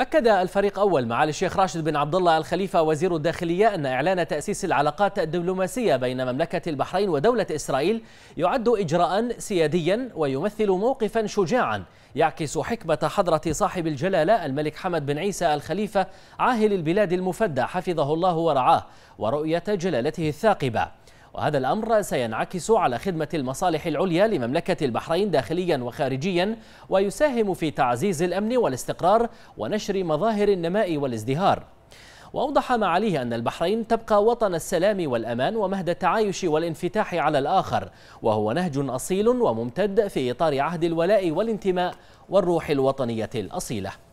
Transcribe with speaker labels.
Speaker 1: أكد الفريق أول معالي الشيخ راشد بن عبد الله الخليفة وزير الداخلية أن إعلان تأسيس العلاقات الدبلوماسية بين مملكة البحرين ودولة إسرائيل يعد إجراء سياديا ويمثل موقفا شجاعا يعكس حكمة حضرة صاحب الجلالة الملك حمد بن عيسى الخليفة عاهل البلاد المفدى حفظه الله ورعاه ورؤية جلالته الثاقبة وهذا الأمر سينعكس على خدمة المصالح العليا لمملكة البحرين داخليا وخارجيا ويساهم في تعزيز الأمن والاستقرار ونشر مظاهر النماء والازدهار وأوضح معاليه أن البحرين تبقى وطن السلام والأمان ومهد التعايش والانفتاح على الآخر وهو نهج أصيل وممتد في إطار عهد الولاء والانتماء والروح الوطنية الأصيلة